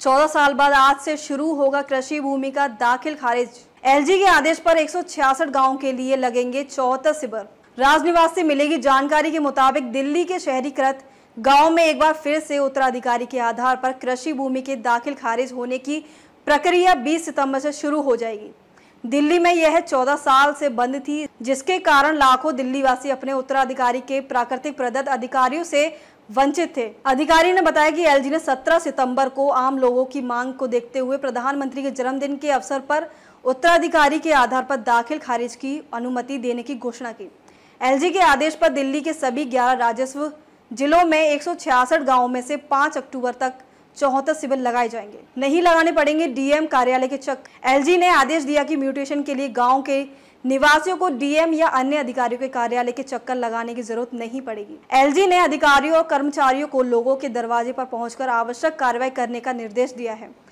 चौदह साल बाद आज से शुरू होगा कृषि भूमि का दाखिल खारिज एलजी के आदेश पर 166 गांव के लिए लगेंगे चौहत्तर सिबर राजनिवास से मिलेगी जानकारी के मुताबिक दिल्ली के शहरीकृत गांव में एक बार फिर से उत्तराधिकारी के आधार पर कृषि भूमि के दाखिल खारिज होने की प्रक्रिया 20 सितंबर से शुरू हो जाएगी दिल्ली में यह 14 साल से बंद थी जिसके कारण लाखों दिल्लीवासी अपने उत्तराधिकारी के प्राकृतिक प्रदत्त अधिकारियों से वंचित थे अधिकारी ने बताया कि एलजी ने 17 सितंबर को आम लोगों की मांग को देखते हुए प्रधानमंत्री के जन्मदिन के अवसर पर उत्तराधिकारी के आधार पर दाखिल खारिज की अनुमति देने की घोषणा की एलजी के आदेश पर दिल्ली के सभी 11 राजस्व जिलों में एक गांवों में से 5 अक्टूबर तक चौहत्तर सिविल लगाए जाएंगे नहीं लगाने पड़ेंगे डीएम कार्यालय के चक एलजी ने आदेश दिया कि म्यूटेशन के लिए गाँव के निवासियों को डीएम या अन्य अधिकारियों के कार्यालय के चक्कर लगाने की जरूरत नहीं पड़ेगी एलजी ने अधिकारियों और कर्मचारियों को लोगों के दरवाजे पर पहुंचकर आवश्यक कार्रवाई करने का निर्देश दिया है